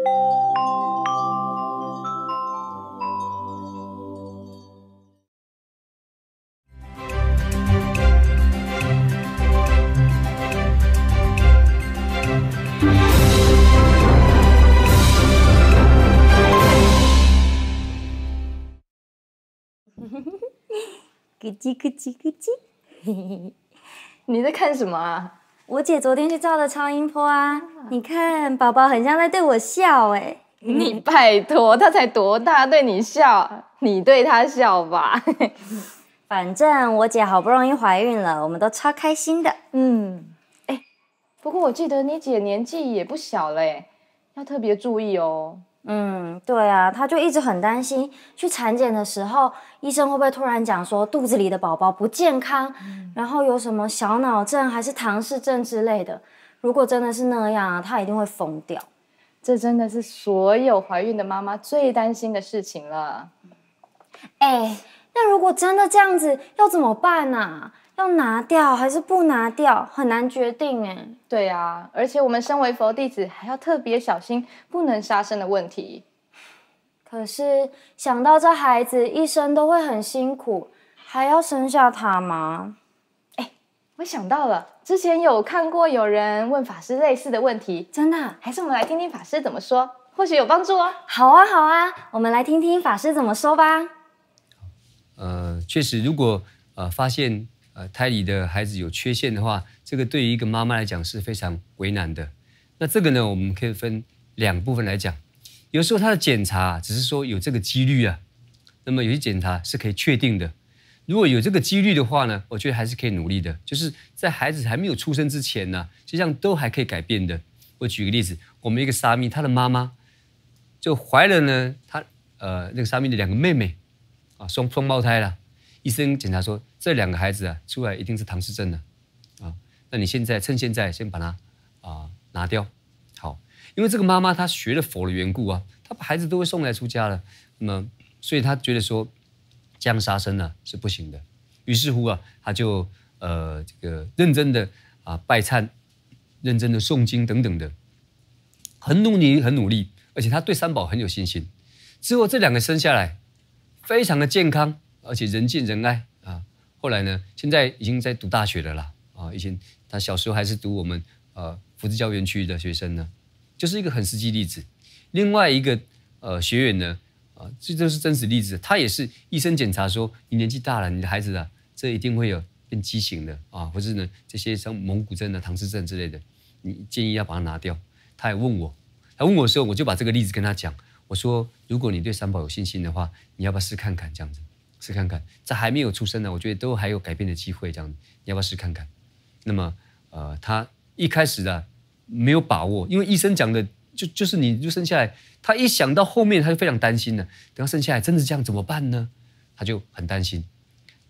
呵呵呵，够呛够呛你在看什么啊？我姐昨天去照了超音波啊，你看宝宝很像在对我笑哎，你拜托，他才多大对你笑，你对他笑吧。反正我姐好不容易怀孕了，我们都超开心的。嗯，哎，不过我记得你姐年纪也不小了、哎，要特别注意哦。嗯，对啊，他就一直很担心。去产检的时候，医生会不会突然讲说肚子里的宝宝不健康，然后有什么小脑症还是唐氏症之类的？如果真的是那样他一定会疯掉。这真的是所有怀孕的妈妈最担心的事情了。哎，那如果真的这样子，要怎么办呢？要拿掉还是不拿掉，很难决定哎。对啊，而且我们身为佛弟子，还要特别小心不能杀生的问题。可是想到这孩子一生都会很辛苦，还要生下他吗？哎，我想到了，之前有看过有人问法师类似的问题，真的，还是我们来听听法师怎么说，或许有帮助哦。好啊，好啊，我们来听听法师怎么说吧。呃，确实，如果呃发现。胎里的孩子有缺陷的话，这个对于一个妈妈来讲是非常为难的。那这个呢，我们可以分两部分来讲。有时候他的检查只是说有这个几率啊，那么有些检查是可以确定的。如果有这个几率的话呢，我觉得还是可以努力的，就是在孩子还没有出生之前呢，实际上都还可以改变的。我举个例子，我们一个沙弥，他的妈妈就怀了呢，他呃那个沙弥的两个妹妹啊，双双胞胎了。医生检查说，这两个孩子啊，出来一定是唐氏症的，啊，那你现在趁现在先把它啊拿掉，好，因为这个妈妈她学了佛的缘故啊，她把孩子都会送来出家了，那么所以她觉得说，这样杀生呢是不行的，于是乎啊，她就呃这个认真的啊拜忏，认真的诵经等等的，很努力很努力，而且她对三宝很有信心，之后这两个生下来非常的健康。而且人见人爱啊！后来呢，现在已经在读大学的啦啊！以前他小时候还是读我们呃福州教园区的学生呢，就是一个很实际例子。另外一个呃学员呢啊，这都是真实例子。他也是医生检查说你年纪大了，你的孩子啊，这一定会有变畸形的啊，或是呢这些像蒙古症啊、唐氏症之类的，你建议要把它拿掉。他也问我，他问我的时候，我就把这个例子跟他讲。我说如果你对三宝有信心的话，你要不要试看看这样子？试看看，在还没有出生呢，我觉得都还有改变的机会。这样，你要不要试看看？那么，呃，他一开始啊，没有把握，因为医生讲的就就是你就生下来，他一想到后面他就非常担心了。等到生下来真的这样怎么办呢？他就很担心。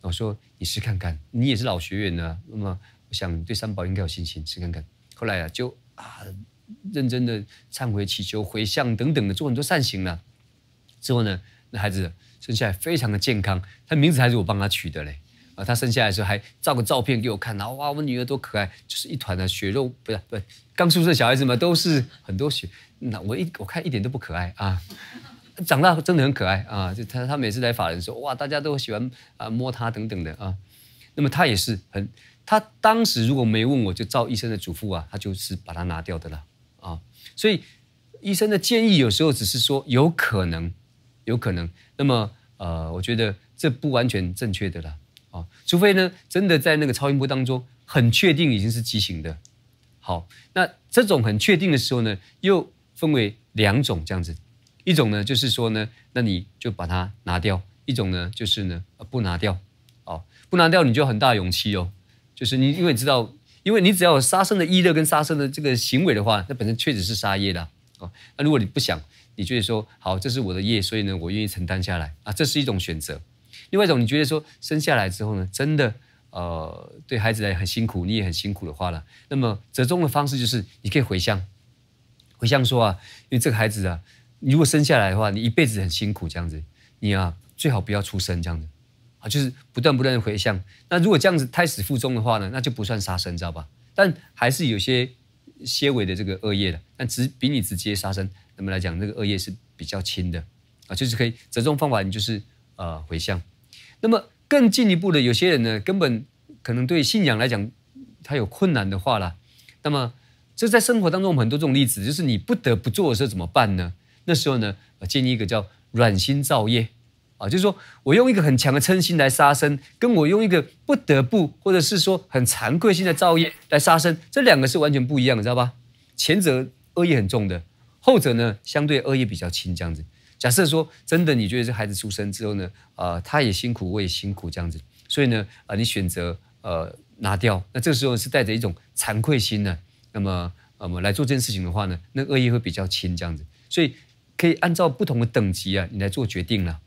我说你试看看，你也是老学员呢。那么，我想对三宝应该有信心，试看看。后来啊，就啊，认真的忏悔、祈求、回向等等的，做很多善行了。之后呢？那孩子生下来非常的健康，他名字还是我帮他取的嘞。啊，他生下来的时候还照个照片给我看，然后哇，我女儿多可爱，就是一团的血肉，不是，不是刚出生的小孩子嘛，都是很多血。那我一我看一点都不可爱啊，长大真的很可爱啊。就他他每次来法人说，哇，大家都喜欢啊摸他等等的啊。那么他也是很，他当时如果没问我就照医生的嘱咐啊，他就是把它拿掉的了啊。所以医生的建议有时候只是说有可能。有可能，那么呃，我觉得这不完全正确的啦。啊，除非呢，真的在那个超音波当中很确定已经是畸形的。好，那这种很确定的时候呢，又分为两种这样子，一种呢就是说呢，那你就把它拿掉；一种呢就是呢不拿掉。哦，不拿掉你就很大勇气哦，就是你因为知道，因为你只要有杀生的意乐跟杀生的这个行为的话，那本身确实是杀业的啊。那如果你不想。你觉得说好，这是我的业，所以呢，我愿意承担下来啊，这是一种选择。另外一种，你觉得说生下来之后呢，真的呃，对孩子来很辛苦，你也很辛苦的话呢，那么折中的方式就是你可以回乡，回乡说啊，因为这个孩子啊，如果生下来的话，你一辈子很辛苦这样子，你啊最好不要出生这样子啊，就是不断不断的回向。那如果这样子胎死腹中的话呢，那就不算杀生，知道吧？但还是有些些微的这个恶业的，但只比你直接杀生。那么来讲，那个恶业是比较轻的啊，就是可以。折中方法你就是呃回向。那么更进一步的，有些人呢，根本可能对信仰来讲他有困难的话啦，那么这在生活当中很多这种例子，就是你不得不做的时候怎么办呢？那时候呢，建议一个叫软心造业啊，就是说我用一个很强的嗔心来杀生，跟我用一个不得不或者是说很惭愧心的造业来杀生，这两个是完全不一样，的，知道吧？前者恶业很重的。后者呢，相对恶意比较轻，这样子。假设说真的，你觉得这孩子出生之后呢，啊，他也辛苦，我也辛苦，这样子。所以呢，啊，你选择呃拿掉，那这个时候是带着一种惭愧心呢，那么那么来做这件事情的话呢，那恶意会比较轻，这样子。所以可以按照不同的等级啊，你来做决定了。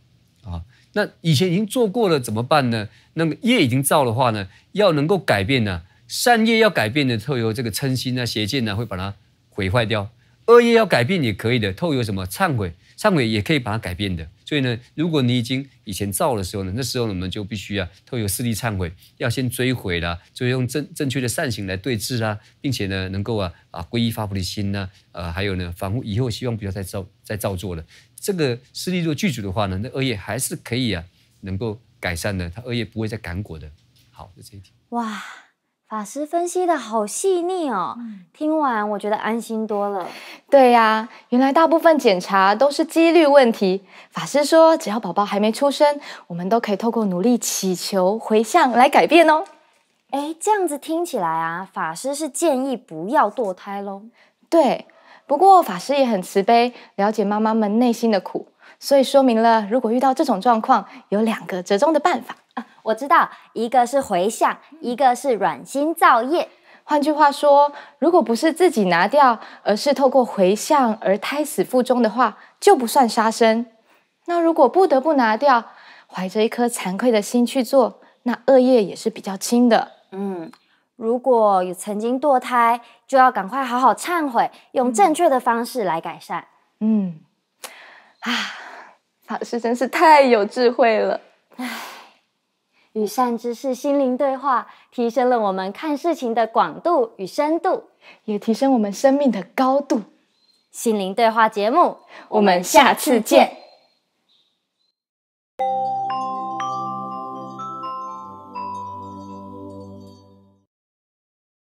啊，那以前已经做过了怎么办呢？那个业已经造的话呢，要能够改变呢，善业要改变的，特有这个嗔心啊、邪见呢，会把它毁坏掉。恶业要改变也可以的，透过什么忏悔，忏悔也可以把它改变的。所以呢，如果你已经以前造的时候呢，那时候我们就必须啊，透过四力忏悔，要先追悔啦，就用正正确的善行来对治啊，并且呢能够啊啊皈依发菩提心呢，呃还有呢，防护以后希望不要再造再造作了。这个四力若具足的话呢，那恶业还是可以啊，能够改善的，它恶业不会再感果的。好，这一题。哇，法师分析的好细腻哦，听完我觉得安心多了。对呀，原来大部分检查都是几率问题。法师说，只要宝宝还没出生，我们都可以透过努力祈求回向来改变哦。哎，这样子听起来啊，法师是建议不要堕胎喽。对，不过法师也很慈悲，了解妈妈们内心的苦，所以说明了，如果遇到这种状况，有两个折中的办法。我知道，一个是回向，一个是软心造业。换句话说，如果不是自己拿掉，而是透过回向而胎死腹中的话，就不算杀生。那如果不得不拿掉，怀着一颗惭愧的心去做，那恶业也是比较轻的。嗯，如果有曾经堕胎，就要赶快好好忏悔，用正确的方式来改善。嗯，啊，法师真是太有智慧了。唉。与善知识心灵对话，提升了我们看事情的广度与深度，也提升我们生命的高度。心灵对话节目，我们下次见。